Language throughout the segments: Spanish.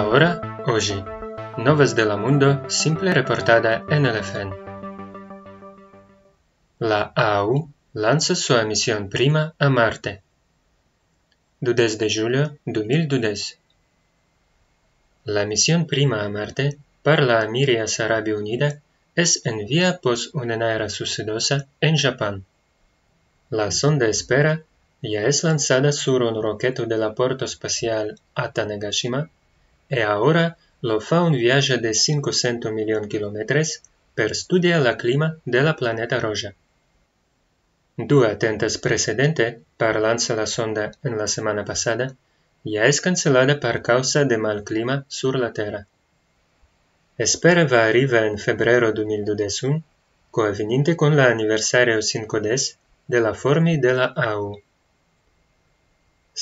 Ahora, hoy. "novas del Mundo, simple reportada en el FN. La AU lanza su misión prima a Marte. 12 de julio 2012. La misión prima a Marte para la Mirias Arabia Unida es en vía pos una era sucedosa en Japón. La sonda espera ya es lanzada sobre un roqueto de la puerta espacial Atanagashima y e ahora lo fa un viaje de 500 millones de kilómetros per estudiar la clima de la planeta roja. Dos atentas precedente para lanzar la sonda en la semana pasada ya es cancelada por causa de mal clima sur la Terra. Espera va arriba en febrero de 2021, coincidente con la aniversario 5 de la formi de la AU.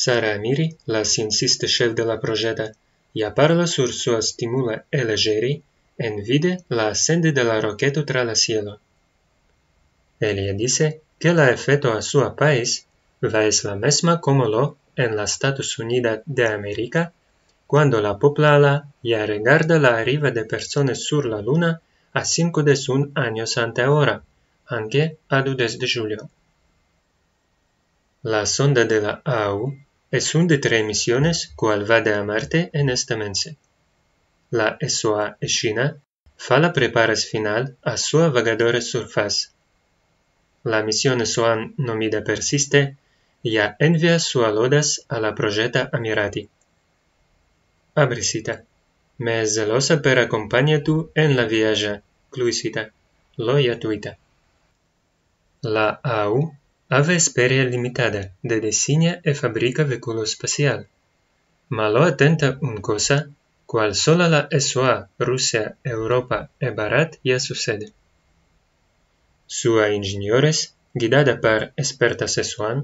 Sara Amiri la insiste chef de la projeta y parla sur su estimula en vide la ascende de la roqueta tra la cielo. Elia dice que la efecto a su país va es la mesma como lo en la Estados Unidos de América, cuando la poplala ya regarda la arriba de personas sur la luna a cinco de sun años ante ahora, aunque a 2 de julio. La sonda de la AU es una de tres misiones cual va a Marte en esta mes. La SOA China Fala preparas final a su vagadora surfaz. La misión SOAN nomida Persiste ya envia su alodas a la proyecta Amirati. Abrisita me Me zelosa per acompaña en la viaja, Cluisita, lo ya tuita. La AU Avesperia Limitada de diseño e fabrica vehículos espacial. Malo atenta un cosa, cual sola la SOA, Rusia, Europa e Barat ya sucede. Sua ingeniores, guidada par experta sesuan,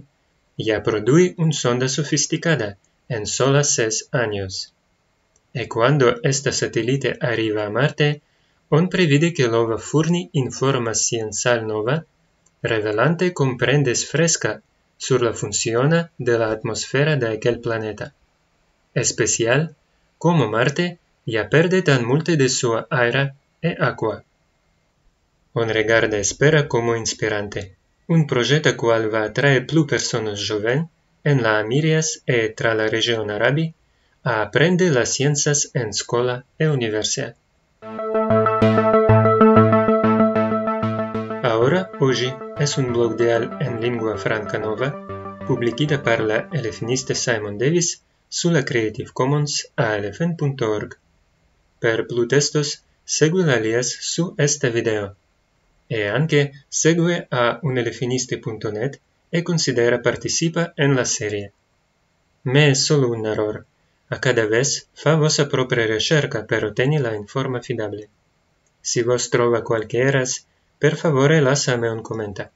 ya produce un sonda sofisticada en sola seis años. E cuando este satélite arriba a Marte, on previde que lo va forni forma sal nova revelante comprendes fresca sur la función de la atmósfera de aquel planeta. Especial, como Marte ya perde tan multe de su aire e agua. Un regar espera como inspirante, un proyecto cual va a atraer plus personas joven en la Amirias e tra la región árabe a aprender las ciencias en escuela e universidad. Hoje es un blog de al en lingua franca nova, publicita par la elefiniste Simon Davis su la Creative Commons a elefen.org. Per plu testos, segue la lias su este video. E anche segue a unelefiniste.net e considera participa en la serie. Me è solo un error. A cada vez fa vossa propria ricerca per otteni la informa fidable. Si vos trova qualche eras, Per favore lasciami un commento.